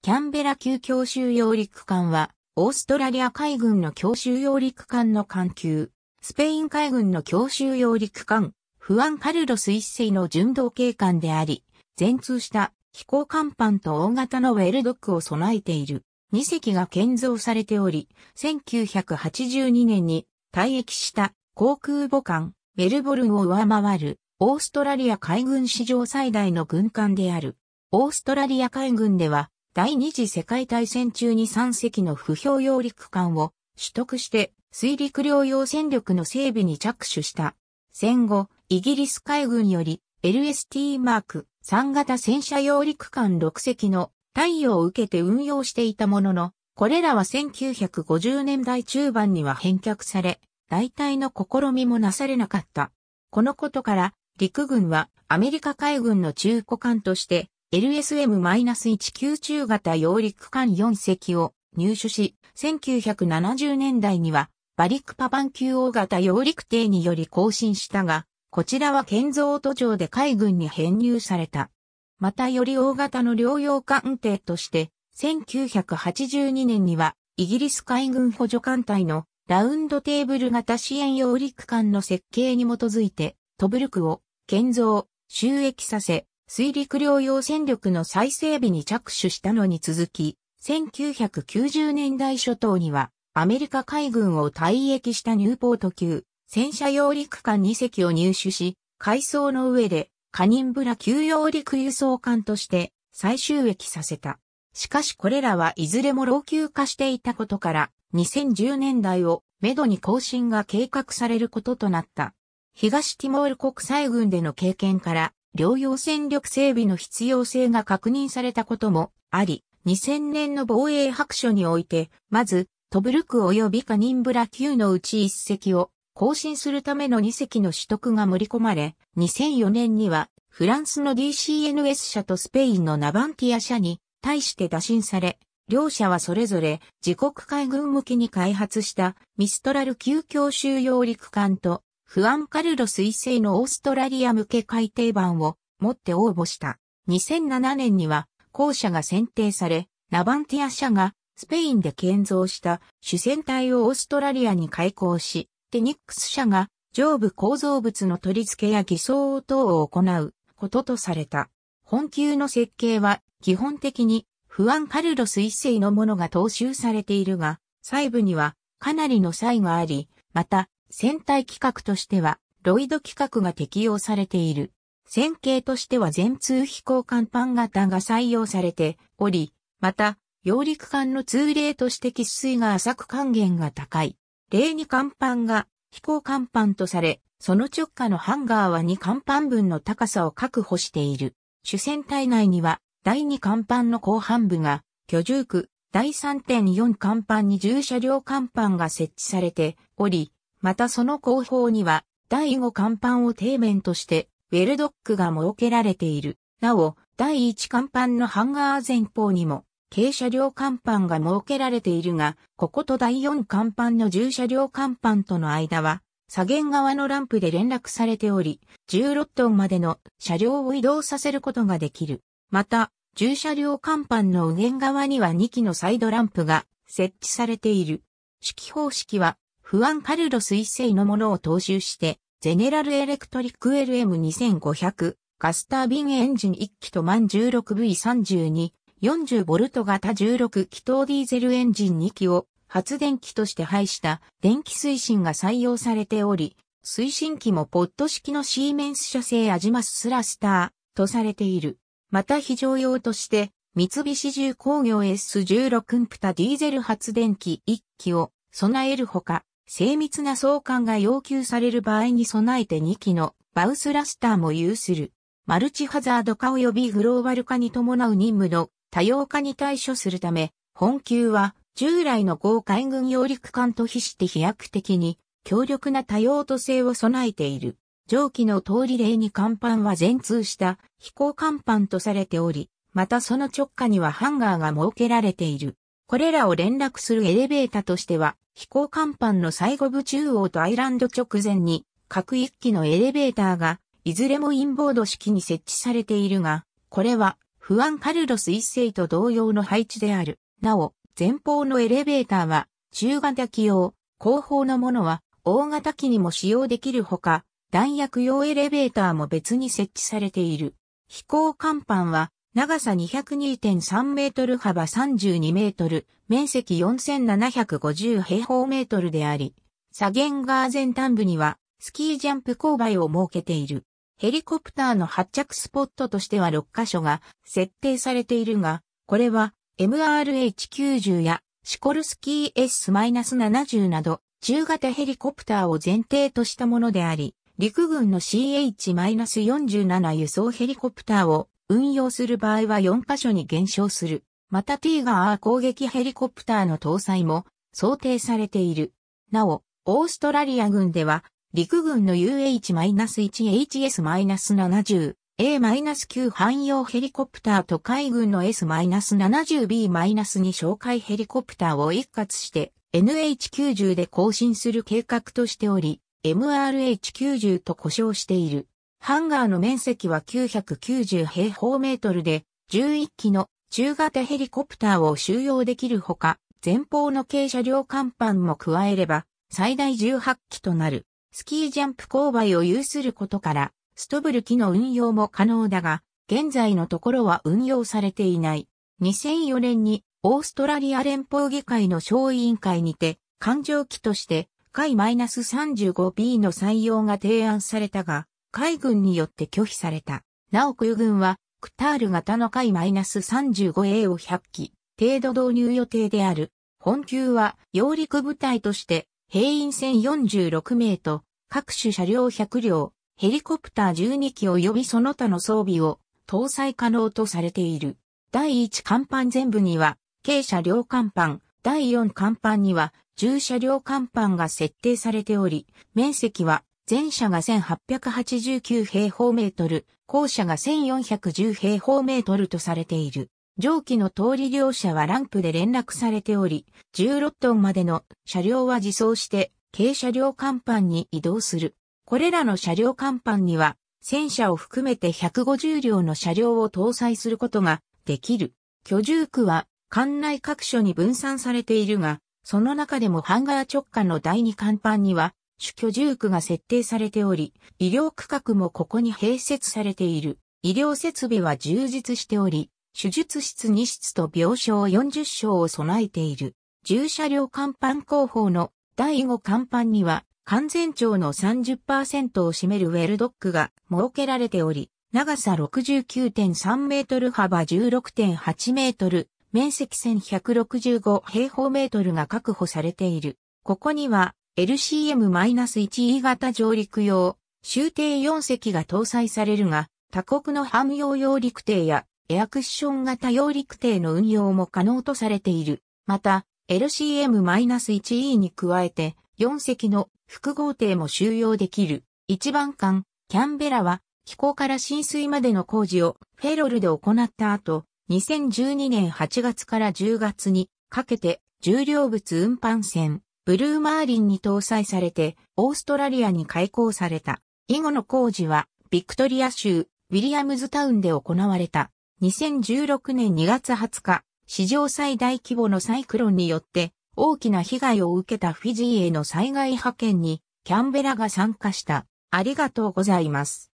キャンベラ級強襲揚陸艦は、オーストラリア海軍の強襲揚陸艦の艦級、スペイン海軍の強襲揚陸艦、フアン・カルロス一世の巡道警艦であり、全通した飛行甲板と大型のウェルドックを備えている。2隻が建造されており、1982年に退役した航空母艦メルボルンを上回るオーストラリア海軍史上最大の軍艦である。オーストラリア海軍では第二次世界大戦中に3隻の不評揚陸艦を取得して水陸両用戦力の整備に着手した。戦後、イギリス海軍より LST マーク3型戦車揚陸艦6隻の対応を受けて運用していたものの、これらは1950年代中盤には返却され、大体の試みもなされなかった。このことから、陸軍はアメリカ海軍の中古艦として LSM-19 中型揚陸艦4隻を入手し、1970年代にはバリックパパン級大型揚陸艇により更新したが、こちらは建造途上で海軍に編入された。またより大型の療養艦艇として、1982年にはイギリス海軍補助艦隊のラウンドテーブル型支援揚陸艦の設計に基づいてトブルクを建造、収益させ、水陸両用戦力の再整備に着手したのに続き、1990年代初頭には、アメリカ海軍を退役したニューポート級、戦車用陸艦2隻を入手し、海藻の上で、カニンブラ級用陸輸送艦として、再収益させた。しかしこれらはいずれも老朽化していたことから、2010年代をめどに更新が計画されることとなった。東ティモール国際軍での経験から、療養戦力整備の必要性が確認されたこともあり、2000年の防衛白書において、まず、トブルク及びカニンブラ級のうち1隻を更新するための2隻の取得が盛り込まれ、2004年にはフランスの DCNS 社とスペインのナバンティア社に対して打診され、両社はそれぞれ自国海軍向けに開発したミストラル級強襲揚陸艦とフアン・カルロス一世のオーストラリア向け改訂版を持って応募した。2007年には、後者が選定され、ナバンティア社がスペインで建造した主戦隊をオーストラリアに開港し、テニックス社が上部構造物の取り付けや偽装等を行うこととされた。本級の設計は基本的にフアン・カルロス一世のものが踏襲されているが、細部にはかなりの差異があり、また船体規格としては、ロイド規格が適用されている。船形としては全通飛行甲板型が採用されており、また、揚陸艦の通例として喫水が浅く還元が高い。例に甲板が飛行甲板とされ、その直下のハンガーは2甲板分の高さを確保している。主船体内には、第2甲板の後半部が居住区、第3.4甲板に重車両甲板が設置されており、またその後方には、第5甲板を底面として、ウェルドックが設けられている。なお、第1甲板のハンガー前方にも、軽車両甲板が設けられているが、ここと第4甲板の重車両甲板との間は、左舷側のランプで連絡されており、16トンまでの車両を移動させることができる。また、重車両甲板の右舷側には2機のサイドランプが設置されている。指揮方式はフアン・カルロス一世のものを踏襲して、ゼネラルエレクトリック LM2500 ガスタービンエンジン1機と満 16V32、40V 型16気筒ディーゼルエンジン2機を発電機として配した電気推進が採用されており、推進機もポット式のシーメンス社製アジマススラスターとされている。また非常用として、三菱重工業 S16 ンプタディーゼル発電機1機を備えるほか、精密な相関が要求される場合に備えて2機のバウスラスターも有する。マルチハザード化及びグローバル化に伴う任務の多様化に対処するため、本級は従来の豪海軍揚陸艦と比して飛躍的に強力な多用途性を備えている。上記の通り例に甲板は全通した飛行甲板とされており、またその直下にはハンガーが設けられている。これらを連絡するエレベータとしては、飛行甲板の最後部中央とアイランド直前に、各1機のエレベーターが、いずれもインボード式に設置されているが、これは、フアン・カルロス一世と同様の配置である。なお、前方のエレベーターは、中型機用、後方のものは、大型機にも使用できるほか、弾薬用エレベーターも別に設置されている。飛行甲板は長さ202.3メートル幅32メートル、面積4750平方メートルであり、左舷側前端部にはスキージャンプ勾配を設けている。ヘリコプターの発着スポットとしては6カ所が設定されているが、これは MRH90 やシコルスキー S-70 など中型ヘリコプターを前提としたものであり、陸軍の CH-47 輸送ヘリコプターを運用する場合は4箇所に減少する。また T ガー攻撃ヘリコプターの搭載も想定されている。なお、オーストラリア軍では、陸軍の UH-1HS-70、A-9 汎用ヘリコプターと海軍の S-70B-2 紹介ヘリコプターを一括して NH90 で更新する計画としており、MRH90 と呼称している。ハンガーの面積は990平方メートルで、11機の中型ヘリコプターを収容できるほか、前方の軽車両甲板も加えれば、最大18機となる、スキージャンプ勾配を有することから、ストブル機の運用も可能だが、現在のところは運用されていない。2004年に、オーストラリア連邦議会の小委員会にて、環状機として、海 -35B の採用が提案されたが、海軍によって拒否された。なお空軍は、クタール型の海 -35A を100機程度導入予定である。本級は、揚陸部隊として、兵員船4 6名と、各種車両100両、ヘリコプター12機及びその他の装備を搭載可能とされている。第1甲板全部には、軽車両甲板、第4甲板には、重車両甲板が設定されており、面積は前者が1889平方メートル、後者が1410平方メートルとされている。上記の通り両者はランプで連絡されており、16トンまでの車両は自走して軽車両甲板に移動する。これらの車両甲板には、戦車を含めて150両の車両を搭載することができる。居住区は館内各所に分散されているが、その中でもハンガー直下の第二甲板には主居住区が設定されており、医療区画もここに併設されている。医療設備は充実しており、手術室2室と病床40床を備えている。重車両甲板広報の第5甲板には、完全長の30%を占めるウェルドックが設けられており、長さ69.3メートル幅16.8メートル、面積1165平方メートルが確保されている。ここには LCM-1E 型上陸用、終艇4隻が搭載されるが、他国の汎用揚陸艇やエアクッション型揚陸艇の運用も可能とされている。また、LCM-1E に加えて、4隻の複合艇も収容できる。1番艦、キャンベラは、飛行から浸水までの工事をフェロルで行った後、2012年8月から10月にかけて重量物運搬船、ブルーマーリンに搭載されて、オーストラリアに開港された。以後の工事は、ビクトリア州、ウィリアムズタウンで行われた。2016年2月20日、史上最大規模のサイクロンによって、大きな被害を受けたフィジーへの災害派遣に、キャンベラが参加した。ありがとうございます。